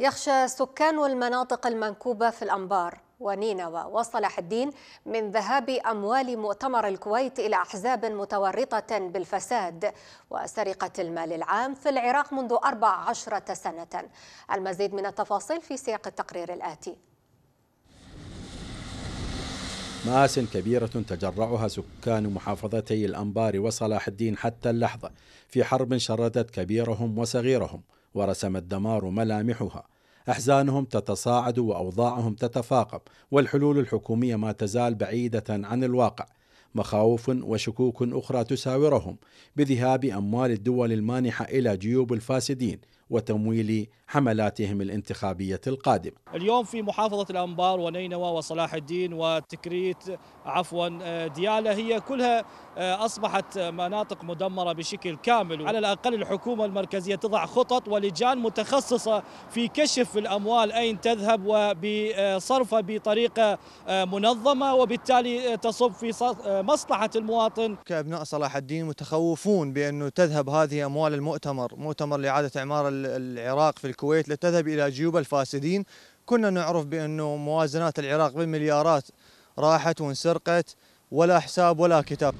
يخشى سكان المناطق المنكوبة في الأنبار ونينوى وصلاح الدين من ذهاب أموال مؤتمر الكويت إلى أحزاب متورطة بالفساد وسرقة المال العام في العراق منذ 14 سنة المزيد من التفاصيل في سياق التقرير الآتي مآس كبيرة تجرعها سكان محافظتي الأنبار وصلاح الدين حتى اللحظة في حرب شردت كبيرهم وصغيرهم ورسم الدمار ملامحها احزانهم تتصاعد واوضاعهم تتفاقم والحلول الحكوميه ما تزال بعيده عن الواقع مخاوف وشكوك اخرى تساورهم بذهاب اموال الدول المانحه الى جيوب الفاسدين وتمويل حملاتهم الانتخابية القادمة اليوم في محافظة الأنبار ونينوى وصلاح الدين وتكريت عفوا آه، ديالة هي كلها آه، أصبحت مناطق مدمرة بشكل كامل على الأقل الحكومة المركزية تضع خطط ولجان متخصصة في كشف الأموال أين تذهب وبصرفها بطريقة آه، منظمة وبالتالي تصب في مصلحة المواطن كأبناء صلاح الدين متخوفون بأنه تذهب هذه أموال المؤتمر مؤتمر لإعادة إعمار العراق في الكويت لتذهب إلى جيوب الفاسدين كنا نعرف بأنه موازنات العراق بالمليارات راحت وانسرقت ولا حساب ولا كتاب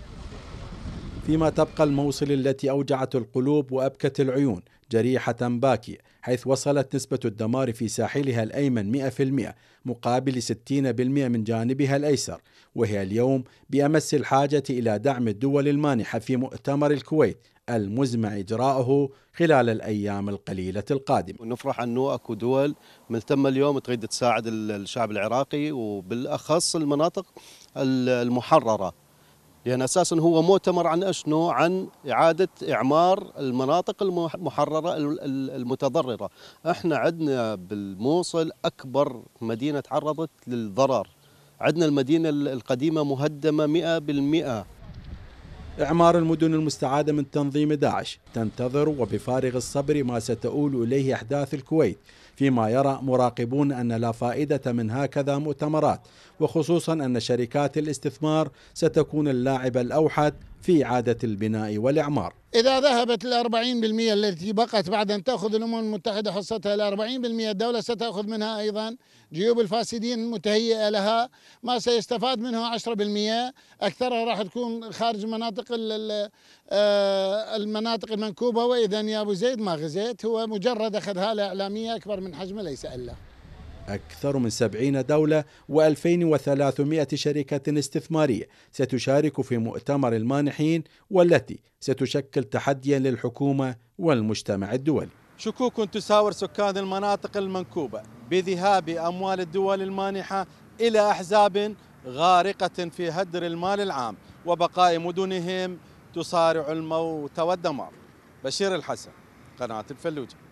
فيما تبقى الموصل التي أوجعت القلوب وأبكت العيون جريحة باكية حيث وصلت نسبة الدمار في ساحلها الأيمن 100% مقابل 60% من جانبها الأيسر وهي اليوم بأمس الحاجة إلى دعم الدول المانحة في مؤتمر الكويت المزمع إجراءه خلال الأيام القليلة القادمة نفرح أنه أكو دول ملتمة اليوم تريد تساعد الشعب العراقي وبالأخص المناطق المحررة لأن أساسا هو مؤتمر عن أشنو عن إعادة إعمار المناطق المحررة المتضررة إحنا عندنا بالموصل أكبر مدينة تعرضت للضرر عندنا المدينة القديمة مهدمة 100% إعمار المدن المستعادة من تنظيم داعش تنتظر وبفارغ الصبر ما ستؤول إليه أحداث الكويت فيما يرى مراقبون أن لا فائدة من هكذا مؤتمرات وخصوصا أن شركات الاستثمار ستكون اللاعب الأوحد في إعادة البناء والإعمار إذا ذهبت الأربعين بالمئة التي بقت بعد أن تأخذ الأمم المتحدة حصتها الأربعين بالمئة الدولة ستأخذ منها أيضا جيوب الفاسدين المتهيئة لها ما سيستفاد منها عشرة بالمئة أكثرها راح تكون خارج مناطق آه المناطق المنكوبة وإذا يا أبو زيد ما غزيت هو مجرد أخذها إعلامية أكبر من حجمه ليس إلا أكثر من 70 دولة و2300 شركة استثمارية ستشارك في مؤتمر المانحين والتي ستشكل تحديا للحكومة والمجتمع الدولي شكوك تساور سكان المناطق المنكوبة بذهاب أموال الدول المانحة إلى أحزاب غارقة في هدر المال العام وبقاء مدنهم تصارع الموت والدمار بشير الحسن قناة الفلوجة